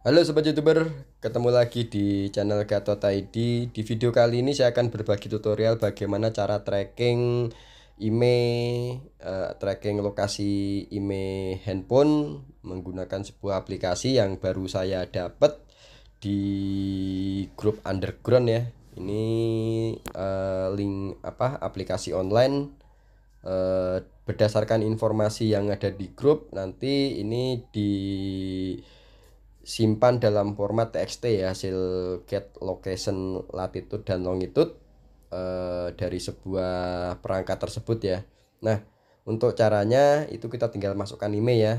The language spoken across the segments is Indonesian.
Halo Sobat Youtuber, ketemu lagi di channel Gatot ID Di video kali ini saya akan berbagi tutorial bagaimana cara tracking IME uh, eh, Tracking lokasi IME handphone Menggunakan sebuah aplikasi yang baru saya dapat Di grup underground ya Ini uh, link apa aplikasi online uh, Berdasarkan informasi yang ada di grup Nanti ini di simpan dalam format txt ya hasil get location latitude dan longitude eh, dari sebuah perangkat tersebut ya nah untuk caranya itu kita tinggal masukkan email ya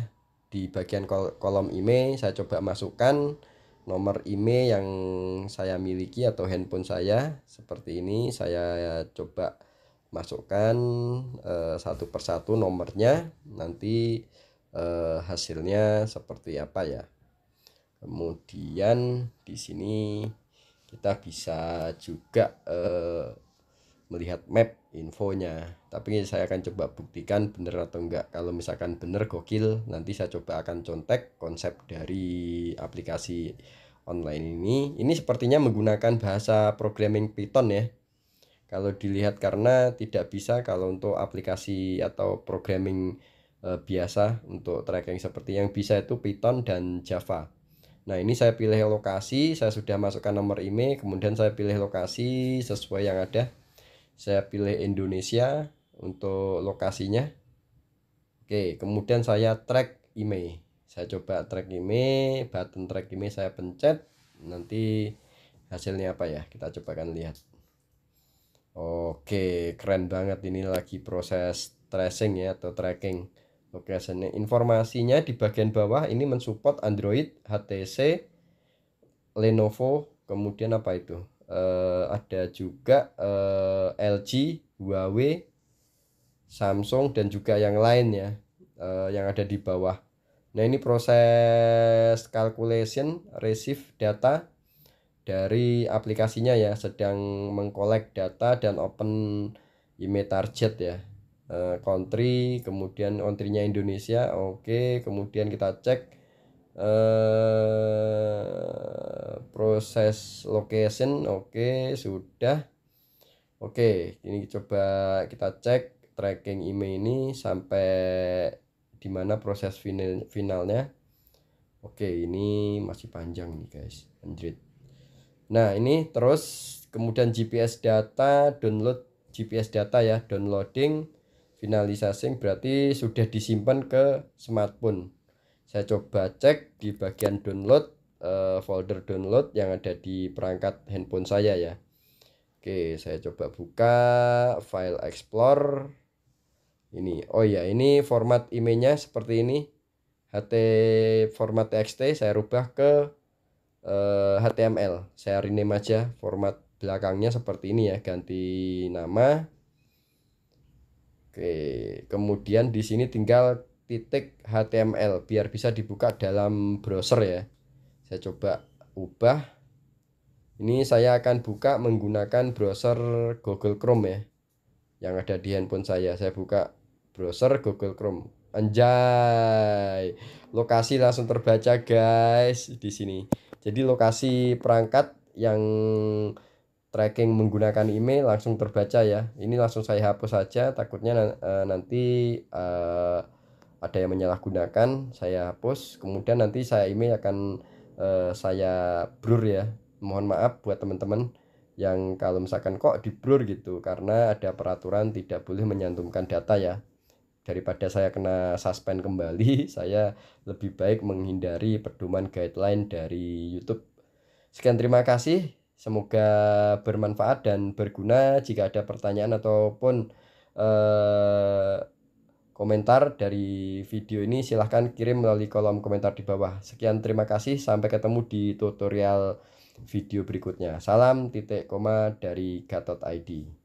di bagian kol kolom email saya coba masukkan nomor email yang saya miliki atau handphone saya seperti ini saya coba masukkan eh, satu persatu nomornya nanti eh, hasilnya seperti apa ya kemudian di sini kita bisa juga eh, melihat map infonya tapi saya akan coba buktikan benar atau enggak kalau misalkan benar gokil nanti saya coba akan contek konsep dari aplikasi online ini ini sepertinya menggunakan bahasa programming Python ya kalau dilihat karena tidak bisa kalau untuk aplikasi atau programming eh, biasa untuk tracking seperti yang bisa itu Python dan Java Nah, ini saya pilih lokasi, saya sudah masukkan nomor IMEI, kemudian saya pilih lokasi sesuai yang ada. Saya pilih Indonesia untuk lokasinya. Oke, kemudian saya track IMEI. Saya coba track IMEI, button track IMEI saya pencet. Nanti hasilnya apa ya? Kita coba kan lihat. Oke, keren banget ini lagi proses tracing ya atau tracking. Oke, sini informasinya di bagian bawah ini mensupport Android, HTC, Lenovo, kemudian apa itu? Uh, ada juga uh, eh, LG, Huawei, Samsung dan juga yang lain ya uh, yang ada di bawah. Nah, ini proses calculation receive data dari aplikasinya ya sedang mengkolek data dan open email target ya Eh, country kemudian countrynya Indonesia oke okay. kemudian kita cek eh, proses location oke okay. sudah oke okay. ini coba kita cek tracking email ini sampai dimana proses final finalnya oke okay, ini masih panjang nih guys Android nah ini terus kemudian GPS data download GPS data ya downloading finalisasi berarti sudah disimpan ke smartphone saya coba cek di bagian download eh, folder download yang ada di perangkat handphone saya ya Oke saya coba buka file explore ini oh ya ini format emailnya seperti ini ht format txt saya rubah ke eh, html saya rename aja format belakangnya seperti ini ya ganti nama Oke, kemudian di sini tinggal titik HTML biar bisa dibuka dalam browser ya. Saya coba ubah. Ini saya akan buka menggunakan browser Google Chrome ya. Yang ada di handphone saya. Saya buka browser Google Chrome. Anjay. Lokasi langsung terbaca guys di sini. Jadi lokasi perangkat yang tracking menggunakan email langsung terbaca ya. Ini langsung saya hapus saja, takutnya uh, nanti uh, ada yang menyalahgunakan, saya hapus. Kemudian nanti saya email akan uh, saya blur ya. Mohon maaf buat teman-teman yang kalau misalkan kok di blur gitu karena ada peraturan tidak boleh menyantumkan data ya. Daripada saya kena suspend kembali, saya lebih baik menghindari pedoman guideline dari YouTube. Sekian terima kasih. Semoga bermanfaat dan berguna. Jika ada pertanyaan ataupun eh, komentar dari video ini, silahkan kirim melalui kolom komentar di bawah. Sekian, terima kasih. Sampai ketemu di tutorial video berikutnya. Salam titik koma dari Gatot ID.